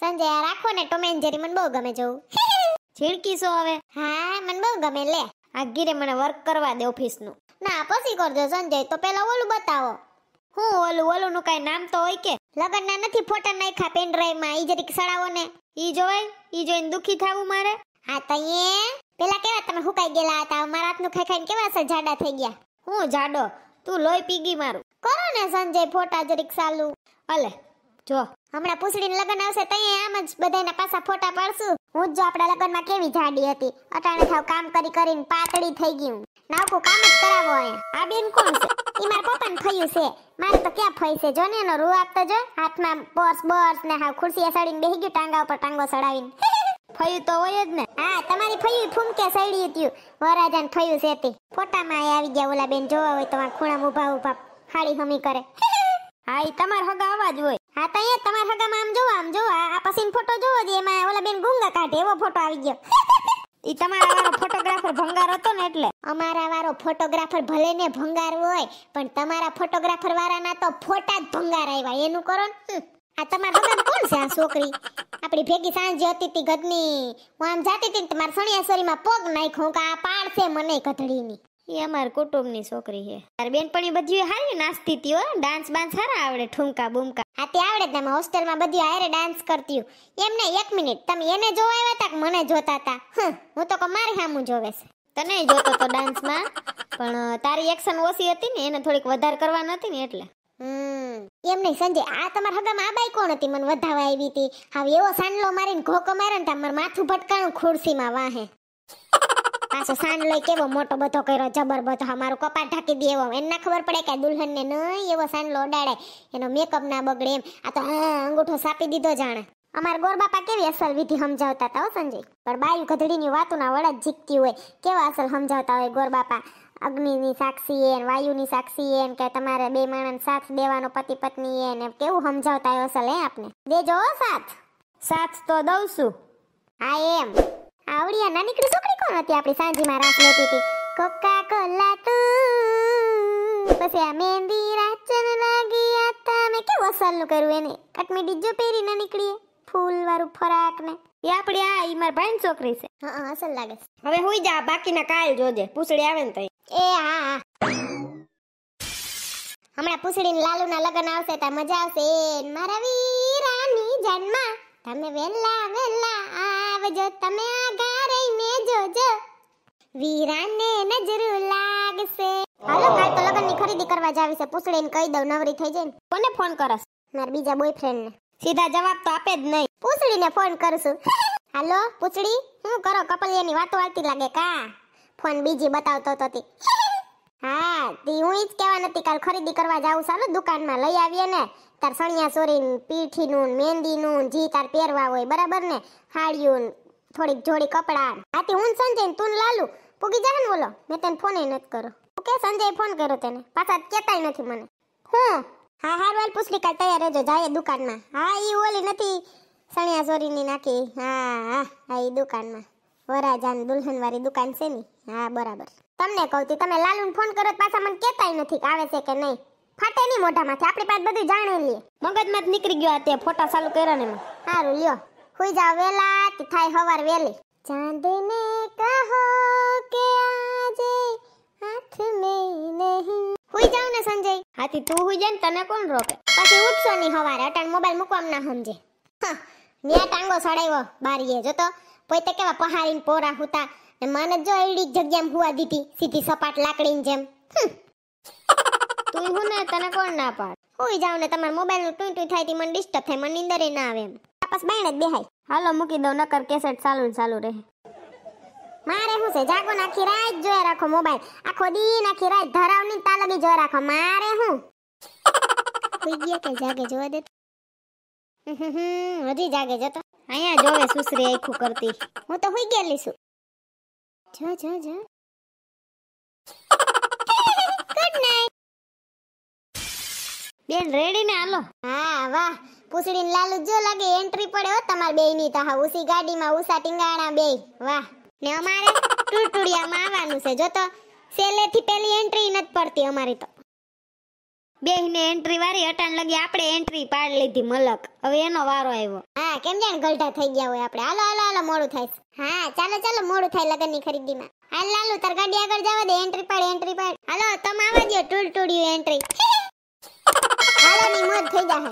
સંજય રાખો ને Tom and Jerry મને બહુ ગમે જોવું છેડકી શું હવે હા મને બહુ ગમે લે આ ગીરે મને વર્ક કરવા દે નું ના પછી કરજો સંજય તો પેલા ઓલું બતાવો હું ઓલું ઓલું નું કઈ નામ તો હોય કે લગનના નથી ફોટા નાખ્યા પેન ડ્રાઈવમાં ઈ જરીક સડાવો ને ઈ જોવાય ઈ જોઈને દુખી થવું મારે હા તો એ પેલા કેવા તમે હુકાઈ ગયેલા હતા મારા હાથ નું ખાઈ ખાઈને કેવા છે જાડા થઈ ગયા હું જાડો તું લોહી પીગી મારું કરો ને સંજય ફોટા જરીક સાલું અલે જો હમણાં પૂછડીને લગ્ન આવશે તઈ આમ જ બધાના પાછા ફોટા પાડશું હું જ જો આપણા લગ્નમાં કેવી જાડી હતી અટાણે થાવ કામ કરી કરીને પાતળી થઈ ગયું નાવકું કામ જ કરાવો અહીંયા આ બેન કોણ છે ઈ મારા પપ્પાને થયું છે મારે તો ક્યાં ફઈ છે જો ને એનો રૂ આપતો જો હાથમાં પર્સ બર્સ ને હાવ ખુરશી સડીને બેહી ગયું ટાંગા ઉપર ટાંગો સડાવીને ફયું તો હોય જ ને હા તમારી ફયું ફૂમકે સડ્યું હતું વરાજાને ફયું છે તે ફોટામાં આવી ગયા ઓલા બેન જોવા હોય તો ખૂણામાં ઊભા ઉભા હાડી હમી કરે હા એ તમારો હગા અવાજ હોય હા તો અહીંયા તમારા હગામાં આમ જોવો આમ જોવો આ પસીન ફોટો જોવો જે એમાં ઓલા બેન ગુંગા કાઢે એવો ફોટો આવી ગયો ઈ તમારા વાળો ફોટોગ્રાફર ભંગાર હતો ને એટલે અમારા વાળો ફોટોગ્રાફર ભલે ને ભંગાર હોય પણ તમારા ફોટોગ્રાફર વાળા ના તો ફોટા જ ભંગાર આવ્યા એનું કરો ને આ તમારા હગામ કોણ છે આ છોકરી આપણી ભેગી સાંજે હતી તી ગદની હું આમ જાતી તી ને તમારા સણિયાસરીમાં પગ નાખ્યો કે આ પાડ છે મને ગધડીની એ અમારા કુટુંબની છોકરી છે તારી બેનપણી બધી હારી નાચતી હતી ડાન્સ બાન્સ સારા આવડે ઠુમકા બુમકા હા તે આવડે તમે હોસ્ટેલમાં બધી હારે ડાન્સ કરતી એમને એક મિનિટ તમે એને જોવા આવ્યા હતા કે મને જોતા હતા હું તો મારી સામું જોવે છે તને જોતો તો ડાન્સમાં પણ તારી એક્શન ઓછી હતી ને એને થોડીક વધારે કરવાની હતી ને એટલે એમ નહીં સંજય આ તમારા હગામાં આ બાઈ કોણ હતી મને વધાવા આવી હતી હવે એવો સાંડલો મારીને ઘોકો મારે ને તમારું માથું ભટકાણું ખુરશીમાં વાહે પાછો સાંજ લઈ કેવો મોટો બધો કર્યો જબર બધો અમારું કપાટ ઢાંકી દે એવો એને ના ખબર પડે કે દુલ્હન ને નહીં એવો સાંડલો ઉડાડે એનો મેકઅપ ના બગડે એમ આ તો અંગૂઠો સાપી દીધો જાણે અમારા ગોરબાપા કેવી અસલ વિધિ સમજાવતા હતા હો સંજય પણ બાયું ગધડીની વાતોના વડા જ જીતતી હોય કેવા અસલ સમજાવતા હોય ગોરબાપા અગ્નિની સાક્ષી એન વાયુની સાક્ષી એન કે તમારે બે માણસ સાથ દેવાનો પતિ પત્ની એન એમ કેવું સમજાવતા હોય અસલ હે આપને દેજો સાથ સાથ તો દઉં છું હા એમ આવડી આ નાની છોકરી કોણ હતી આપણી સાંજીમાં રાસ લેતી હતી કોકા કોલા તું પછી આ મહેંદી રાચન લાગી આતા મેં કેવું અસલનું કર્યું એને કટમીડી જો પહેરી ના નીકળીએ ફૂલ ફરાક ને એ આપણી આ ઈ માર ભાઈ છોકરી છે હા અસલ લાગે છે હવે હોઈ જા બાકીના કાલ જોજે પૂછડી આવે ને તઈ એ હા હા હમણાં પૂછડીને લાલુના લગ્ન આવશે ત્યાં મજા આવશે મારા વીરાની જન્મ તમે વેલા વેલા આવજો તમે આગા રહીને જોજો વીરાને નજર લાગશે હાલો કાલ તો લગનની ખરીદી કરવા જાવી છે પૂછડીને કહી દઉં નવરી થઈ જાય કોને ફોન કરસ મારા બીજા બોયફ્રેન્ડ ને સીધા જવાબ તો આપે જ નહીં ને ફોન કરશું હાલો પૂછડી હું કરો કપલિયાની વાતો આવતી લાગે કા ફોન બીજી બતાવતો તોતી હા તી હું ઈ જ કહેવા નથી કાલ ખરીદી કરવા જાવું દુકાન માં લઈ આવીએ ને તાર સણિયા સોરી પીઠીનું મહેંદીનું જી તાર પહેરવા હોય બરાબર ને હાડીયું થોડીક જોડી કપડા આથી હું સંજય તું લાલુ પૂગી જાય ને બોલો મેં તને ફોન નથી કરો ઓકે સંજય ફોન કર્યો તેને પાછા કેતાય નથી મને હું હા હા વાલ પૂછલી કાઢ તૈયાર રહેજો જાય દુકાનમાં હા એ ઓલી નથી સણિયા ચોરીની નાખી હા હા હા એ દુકાનમાં વરાજાન દુલ્હનવાળી દુકાન છે ને હા બરાબર તમને કહું તમે લાલુને ફોન કરો પાછા મને કેતાય નથી આવે છે કે નહીં ફાટે નહીં મોઢામાંથી આપણી પાસે બધું જાણેલી મગજમાં જ નીકળી ગયો તે ફોટા ચાલુ કર્યા ને સારું લ્યો સુઈ જાવ વેલા તે થાય હવાર વેલી ચાંદને કહો કે આજે હાથ મે નહીં સુઈ જાવ ને સંજય હાથી તું સુઈ જાય ને તને કોણ રોકે પછી ઉઠશો નહીં હવારે અટાણ મોબાઈલ મૂકવામાં ના સમજે ન્યા ટાંગો સડાવ્યો બારીએ જો તો પોતે કેવા પહાડીને પોરા હુતા ને મને જો એડી જગ્યામાં હુવા દીધી સીધી સપાટ લાકડીની જેમ હું ના તને કોણ ના પાડ હોઈ જાવ ને તમારા મોબાઈલ નું ટુઈ થાય થી મને ડિસ્ટર્બ થાય મને નીંદર ના આવે એમ તાપસ બાયણે જ બેહાય હાલો મૂકી દઉં નકર કેસેટ ચાલુ ને ચાલુ રહે મારે શું છે જાગો નાખી રાત જોયા રાખો મોબાઈલ આખો દી નાખી રાત ધરાવની તાલગી જોયા રાખો મારે શું કોઈ ગયા કે જાગે જોવા દે હજી જાગે જતો અહીંયા જોવે સુસરી આખું કરતી હું તો હોઈ ગયેલી છું જો જો જો બેન રેડી ને હાલો હા વાહ પૂછડીને લાલુ જો લાગે એન્ટ્રી પડે હો તમાર બેયની તાહા ઉસી ગાડીમાં ઉસા ટીંગાણા બે વાહ ને અમારે ટુટુડિયામાં આવવાનું છે જો તો સેલેથી પેલી એન્ટ્રી નથી પડતી અમારી તો બેહીને એન્ટ્રી વાળી અટાણ લગી આપણે એન્ટ્રી પાડ લીધી મલક હવે એનો વારો આવ્યો હા કેમ જાણ ગલઢા થઈ ગયા હોય આપણે હાલો હાલો હાલો મોડું થાય હા ચાલો ચાલો મોડું થાય લગન ની ખરીદી માં હાલ લાલુ તાર ગાડી આગળ જવા દે એન્ટ્રી પાડ એન્ટ્રી પાડ હાલો તમે આવવા દો ટૂલ ટૂડિયું એન્ટ્રી ખાવાની મોજ થઈ જાહે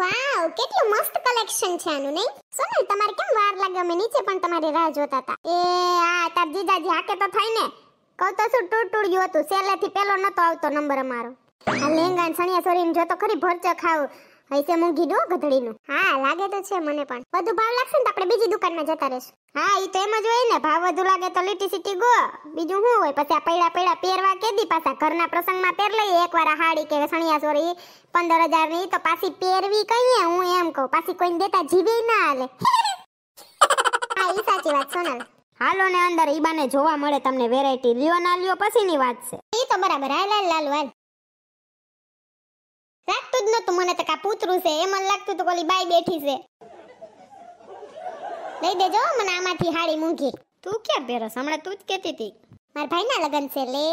વાવ કેટલું મસ્ત કલેક્શન છે આનું નહીં સોનલ તમારે કેમ વાર લાગ્યો અમે નીચે પણ તમારી રાહ જોતા હતા એ આ તાર જીજાજી હાકે તો થાય ને કહું તો શું ટૂટ ટૂટ ગયું હતું સેલેથી પેલો નતો આવતો નંબર અમારો આ લેંગા સણિયા સોરીને જો તો ખરી ભરચક ખાવું હૈસે મૂંઘી દો નું હા લાગે તો છે મને પણ બધું ભાવ લાગશે ને આપણે બીજી દુકાનમાં જતા રહેશું હા એ તો એમ જ હોય ને ભાવ વધુ લાગે તો લીટી સીટી ગો બીજું શું હોય પછી આ પૈડા પૈડા પહેરવા કેદી પાછા ઘરના પ્રસંગમાં પહેર લઈએ એક વાર હાડી કે સણિયા સોરી પંદર હજાર ની તો પાછી પહેરવી કહીએ હું એમ કહું પાછી કોઈ દેતા જીવે ના હાલે હા એ સાચી વાત સોનલ હાલો ને અંદર ઈબાને જોવા મળે તમને વેરાયટી લ્યો ના લ્યો પછીની વાત છે એ તો બરાબર હાલ હાલ લાલ હાલ રાખતું જ નતું મને તો કા પૂતરું છે એમ લાગતું તો કોલી બાઈ બેઠી છે લઈ દેજો મને આમાંથી હાડી મૂંઘી તું ક્યાં પહેરસ હમણાં તું જ કહેતી હતી મારા ભાઈના લગન છે લે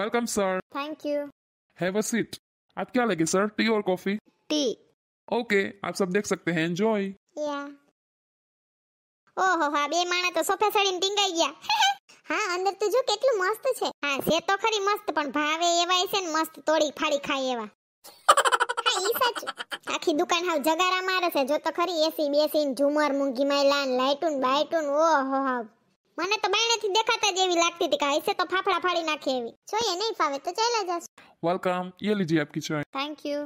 welcome sir thank you have a seat आप क्या लगे सर टी और कॉफी टी ओके आप सब देख सकते हैं एंजॉय या ओहो હા બે માણા તો સોફા સડીને ટીંગાઈ ગયા હા અંદર તો જો કેટલું મસ્ત છે હા છે તો ખરી મસ્ત પણ ભાવે એવાય છે ને મસ્ત તોડી ફાડી ખાય એવા હા ઈ સાચું આખી દુકાન હાવ જગારા મારે છે જો તો ખરી એસી બેસી ઝુમર મૂંગી માયલાન લાઈટુન બાઈટુન ઓહો હાવ મને તો બાયણેથી દેખાતા જ એવી લાગતી હતી કે હશે તો ફાફડા ફાડી નાખે એવી જોઈએ નહીં ફાવે તો ચાલે જશે વેલકમ યે લીજીએ આપકી ચાય થેન્ક યુ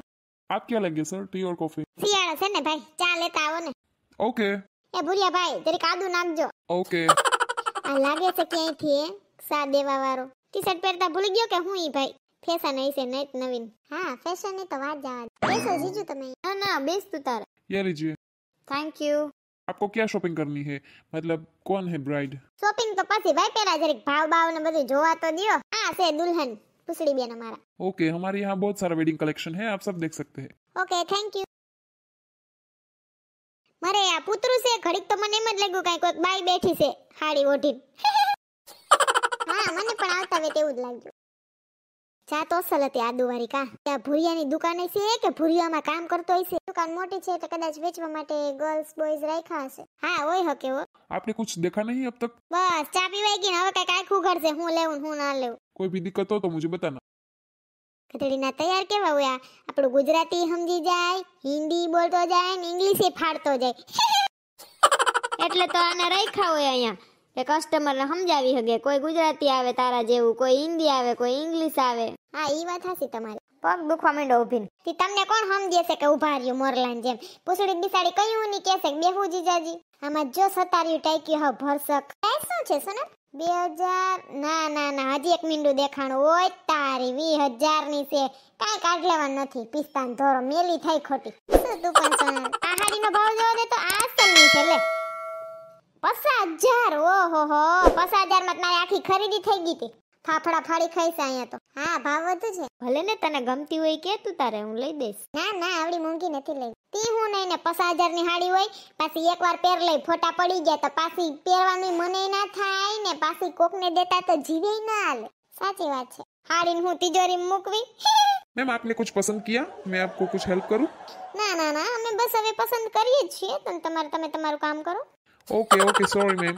આપ ક્યા લેંગે સર ટી ઓર કોફી શિયાળા છે ને ભાઈ ચા લેતા આવો ને ઓકે એ ભૂરિયા ભાઈ જરીક આદુ નાખજો ઓકે આ લાગે છે ક્યાંયથી એ સા દેવા વાળો ટી શર્ટ પહેરતા ભૂલી ગયો કે હું ઈ ભાઈ ફેશન હશે નેટ નવીન હા ફેશન ની તો વાત જવા બેસો જીજુ તમે ના ના બેસ તું તાર ये लीजिए थैंक यू आपको क्या शॉपिंग करनी है मतलब कौन है ब्राइड શોપિંગ તો પછી ભાઈ પહેલા જરીક ભાવ ભાવ ને બધું જોવા તો દિયો આ છે દુલ્હન પુસડી બેન અમારા ઓके हमारे यहाँ बहुत सारा वेडिंग कलेक्शन है आप सब देख सकते हैं ઓકે થેન્ક યુ મારે આ પુતરું છે ઘડીક તો મને એમ જ લાગ્યું કાંઈ કોઈક બાઈ બેઠી છે હાડી ઓઢીને હા મને પણ આવતા વેત એવું જ લાગ્યું જા તો અસલ હતી આદુવારી કા ત્યાં ભૂરિયાની દુકાને છે કે ભૂરિયામાં કામ કરતો હશે દુકાન મોટી છે એટલે કદાચ વેચવા માટે ગર્લ્સ બોયઝ રાખ્યા હશે હા હોય હકે હો આપણે કુછ દેખા નહીં અબ તક બસ ચા પીવાઈ ગઈ ને કાઈ કાંઈક આંખ છે હું લેવું હું ના લેવું કોઈ ભી દિક્કત હો તો મુજે બતાના ગધેડીના તૈયાર કેવા હોય આપણું ગુજરાતી સમજી જાય હિન્દી બોલતો જાય ને ઇંગ્લિશ ફાડતો જાય એટલે તો આને રાખ્યા હોય અહીંયા કે કસ્ટમરને સમજાવી શકે કોઈ ગુજરાતી આવે તારા જેવું કોઈ હિન્દી આવે કોઈ ઇંગ્લિશ આવે હા એ વાત હશે તમારી પગ દુખવા માંડ્યો ઊભીને તી તમને કોણ હમ દેશે કે ઊભા રહ્યું મોરલાન જેમ પૂછડી બિસાડી કયું ની કહેશે કે બેહુ જીજાજી આમાં જો સતાર્યું ટાઈક્યું હા ભરસક પ્રાઇસ શું છે સોનમ બે હજાર ના ના ના હજી એક મીંડું દેખાણું ઓય તારી વી હજારની છે કાંઈ કાઢ લેવા નથી પિસ્તાન ધોરો મેલી થઈ ખોટી શું તું પણ સોનમ પહાડીનો ભાવ જોવા દે તો આસનની છે લે પચાસ હજાર ઓહો હો પચાસ માં મારી આખી ખરીદી થઈ ગઈ હતી ફાફડા ફાડી ખાઈશ અહીંયા તો હા ભાવ વધુ છે ભલે ને તને ગમતી હોય કે તું તારે હું લઈ દઈશ ના ના આવડી મોંઘી નથી લઈ તી હું નહીં ને પચાસ હજાર ની હાડી હોય પાછી એકવાર પહેર લઈ ફોટા પડી ગયા તો પાછી પહેરવાનું મને ના થાય ને પાછી કોકને દેતા તો જીવે ના હાલે સાચી વાત છે હાડીને હું તિજોરી મૂકવી મેમ આપને कुछ પસંદ किया मैं आपको कुछ हेल्प करूं ના ના ના અમે બસ હવે પસંદ કરીએ છીએ તમારે તમે તમારું કામ કરો ઓકે ઓકે સોરી મેમ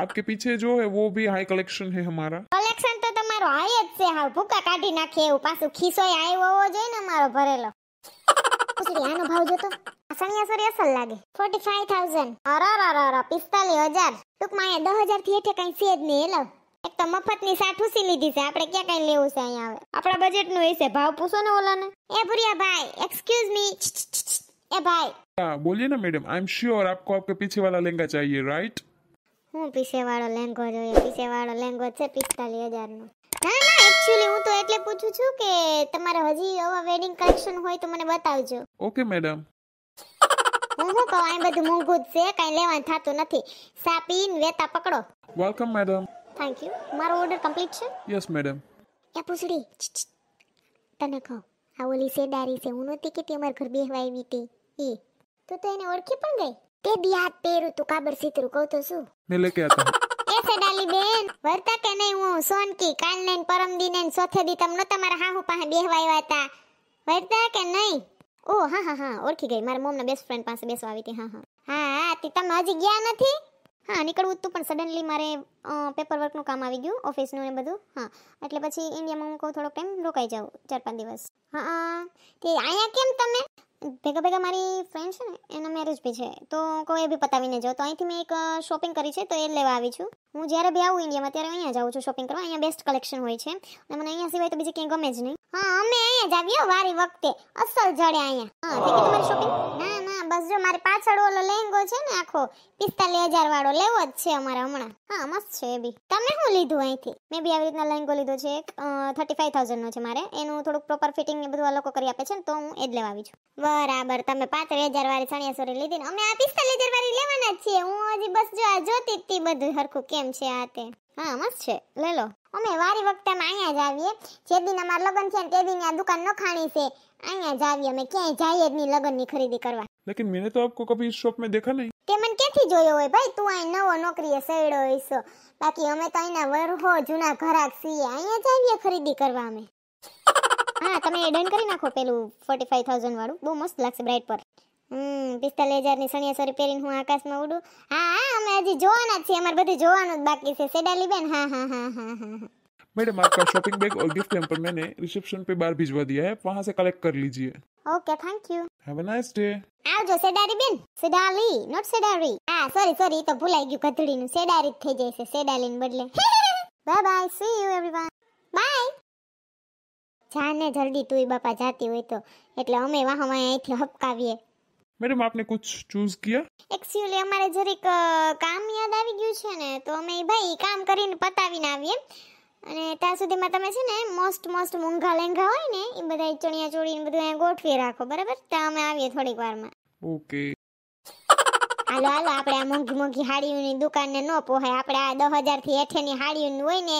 આપકે પીછે જો है વો ભી हाई કલેક્શન है हमारा કલેક્શન તો તમારો હાઈ જ છે હા ભૂકા કાઢી નાખે એવું પાછું ખીસોય આવ્યો હોવો જોઈએ ને અમારો ભરેલો પૂછડી આનો ભાવ જોતો સણિયા સોરી અસલ લાગે 45000 અરરરર 45000 ટૂંકમાં અહીંયા 10000 થી હેઠે કઈ છે જ નહીં એલો એક તો મફતની સાઠ ઉસી લીધી છે આપણે ક્યાં કઈ લેવું છે અહીંયા આવે આપણા બજેટનું એ ભાવ પૂછો ને ઓલાને એ ભુરિયા ભાઈ એક્સક્યુઝ મી એ ભાઈ हाँ ને madam madam I am sure आपको आपके વાળા वाला लहंगा રાઈટ હું પીસેવાળો લેંગો જોઈએ પીસેવાળો લેંગો છે પિસ્તાલીસ હજારનો ના ના એકચ્યુઅલી હું તો એટલે પૂછું છું કે તમારે હજી આવા વેડિંગ કલેક્શન હોય તો મને બતાવજો ઓકે મેડમ હું શું કહું આ બધું મોંઘું છે કાંઈ લેવા થતું નથી સાપીન વેતા પકડો વેલકમ મેડમ થેન્ક યુ મારો ઓર્ડર કમ્પ્લીટ છે યસ મેડમ એ પૂછડી તને કહું આ ઓલી શેડારી છે હું નતી કે તે અમારા ઘર બેહવા આવી હતી એ તું તો એને ઓળખી પણ ગઈ તે બી હાથ પહેરું તું કાબર સીતરું કહું તો શું ને લેકે આતા એસે ડાલી બેન વર્તા કે નહીં હું સોનકી કાલ ને પરમ દિને સોથે દી તમ નતા હાહુ પાસે બેહવા હતા વર્તા કે નહીં ઓ હા હા હા ઓળખી ગઈ મારા મોમના બેસ્ટ ફ્રેન્ડ પાસે બેસવા આવી હતી હા હા હા તે તમે હજી ગયા નથી હા નીકળવું તું પણ સડનલી મારે પેપર વર્કનું કામ આવી ગયું ઓફિસનું ને બધું હા એટલે પછી ઇન્ડિયામાં હું કહું થોડોક ટાઈમ રોકાઈ જાઉં ચાર પાંચ દિવસ હા તે અહીંયા કેમ તમે ભેગા ભેગા મારી ફ્રેન્ડ છે ને એનો મેરેજ બી છે તો કહું એ બી પતાવીને જાઉં તો અહીંથી મેં એક શોપિંગ કરી છે તો એ લેવા આવી છું હું જ્યારે બી આવું ઇન્ડિયામાં ત્યારે અહીંયા જાઉં છું શોપિંગ કરવા અહીંયા બેસ્ટ કલેક્શન હોય છે અને મને અહીંયા સિવાય તો બીજે ક્યાંય ગમે જ નહીં હા અમે અહીંયા જ આવ્યો વારી વખતે અસલ જડે અહીંયા હા તમારી શોપિંગ ના બસ જો મારી પાછળ ઓલો લેંગો છે ને આખો પિસ્તાલીસ હજાર વાળો લેવો જ છે અમારે હમણાં હા મસ્ત છે એ બી તમે શું લીધું અહીંથી મેં બી આવી રીતના લેંગો લીધો છે એક થર્ટી ફાઈવ થાઉઝન્ડનો છે મારે એનું થોડુંક પ્રોપર ફિટિંગ ને બધું આ લોકો કરી આપે છે ને તો હું એ જ લેવા આવી છું બરાબર તમે પાંત્રીસ હજાર વાળી ચણિયાસોરી લીધી ને અમે આ પિસ્તાલીસ હજાર વાળી લેવાના જ છીએ હું હજી બસ જો આ જોતી જ બધું સરખું કેમ છે આ તે હા મસ્ત છે લે લો અમે વારી વખતે અમે અહીંયા જ આવીએ જે દિન અમારા લગ્ન છે ને તે દિન આ દુકાન નખાણી છે અહીંયા જ આવીએ અમે ક્યાંય જઈએ જ નહીં લગ્નની ખરીદી કરવા लेकिन मैंने तो आपको कभी इस शॉप में देखा नहीं તે મને ક્યાંથી જોયો હોય ભાઈ તું અહીં નવો નોકરીએ સડ્યો હોઈશ બાકી અમે તો અહીંના વરહો જૂના ઘરાક છીએ અહીંયા જ ખરીદી કરવા અમે હા તમે ડન કરી નાખો પેલું ફોર્ટી ફાઈવ થાઉઝન્ડ વાળું બહુ મસ્ત લાગશે બ્રાઇટ પર હમ પિસ્તાલીસ હજાર હજારની સણિયાસરી પહેરીને હું આકાશમાં ઉડું હા હા અમે હજી જોવાના જ છીએ અમારે બધું જોવાનું જ બાકી છે સેડાલી બેન હા હા હા હા હા હા मैडम आपका शॉपिंग बैग और गिफ्ट हैम्पर मैंने रिसेप्शन पे बाहर भिजवा दिया है वहाँ से कलेक्ट कर लीजिए okay thank you have a nice day આવજો સેડારી બેન સેડાલી નોટ સેડારી હા સોરી સોરી તો ભૂલાઈ ગયું ગધડીનું સેડારી જ થઈ જાય છે સેડાલી ને બદલે bye bye see you everyone bye જાને જલ્દી તુંય બાપા જાતી હોય તો એટલે અમે વાહમાં અહીંથી હપકાવીએ મેડમ આપને કુછ ચૂઝ કિયા એક્ચ્યુઅલી અમારે જરીક કામ યાદ આવી ગયું છે ને તો અમે ભાઈ કામ કરીને પતાવીને આવીએ અને ત્યાં સુધીમાં તમે છે ને મોસ્ટ મોસ્ટ મોંઘા લેંઘા હોય ને એ બધા ચણિયા ચોળી ને બધું અહીંયા ગોઠવી રાખો બરાબર ત્યાં અમે આવીએ થોડીક વારમાં ઓકે હાલો હાલો આપણે આ મોંઘી મોંઘી હાડીઓની ને ન પોહાય આપણે આ દસ હજાર થી હેઠેની હાડીઓની હોય ને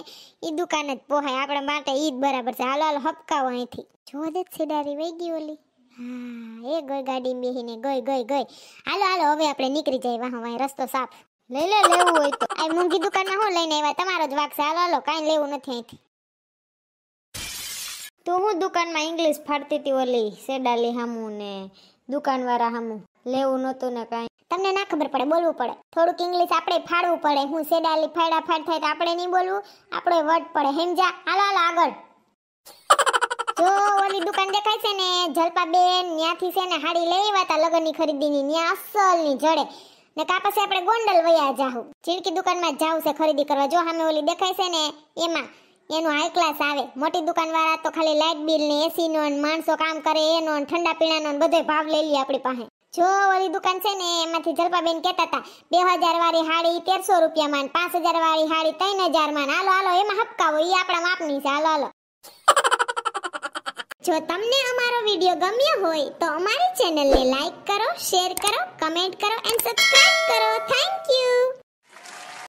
એ દુકાન જ પોહાય આપણા માટે એ બરાબર છે હાલો હાલો હપકાઓ અહીંથી જોવા દે છેડારી વહી ગઈ ઓલી હા એ ગઈ ગાડી બેહીને ગઈ ગઈ ગઈ હાલો હાલો હવે આપણે નીકળી જાય વાહ વાહ રસ્તો સાફ લઈ લે લેવું હોય તો આ મોંઘી દુકાનમાં હું લઈને આવ્યા તમારો જ વાક છે હાલો હાલો કાંઈ લેવું નથી અહીંથી તો હું દુકાનમાં ઇંગ્લિશ ફાડતી હતી ઓલી સેડાલી હામું ને દુકાનવાળા હામું લેવું નહોતું ને કાંઈ તમને ના ખબર પડે બોલવું પડે થોડુંક ઇંગ્લિશ આપણે ફાડવું પડે હું સેડાલી ફાડા ફાડ થાય તો આપણે નહીં બોલવું આપણે વટ પડે હેમજા હાલો હાલો આગળ જો ઓલી દુકાન દેખાય છે ને જલપા બેન ત્યાંથી છે ને હાડી લઈ આવ્યા હતા લગ્નની ખરીદીની ત્યાં અસલની જડે ને કા પછી આપણે ગોંડલ વયા જાહું ચીડકી દુકાનમાં જાવ છે ખરીદી કરવા જો સામે ઓલી દેખાય છે ને એમાં એનું હાઈ ક્લાસ આવે મોટી દુકાનવાળા તો ખાલી લાઇટ બિલ ને એસી નો માણસો કામ કરે એનો ઠંડા પીણાનો બધો ભાવ લઈ લે આપણી પાસે જો ઓલી દુકાન છે ને એમાંથી જલપાબેન કહેતા હતા બે હજાર વાળી હાડી તેરસો રૂપિયામાં માં પાંચ હજાર વાળી હાડી ત્રણ હજાર માં હાલો હાલો એમાં હપકાવો એ આપણા માપની છે હાલો હાલો જો તમને અમારો વિડીયો ગમ્યો હોય તો અમારી ચેનલને લાઈક કરો શેર કરો કમેન્ટ કરો એન્ડ સબસ્ક્રાઇબ કરો થેન્ક યુ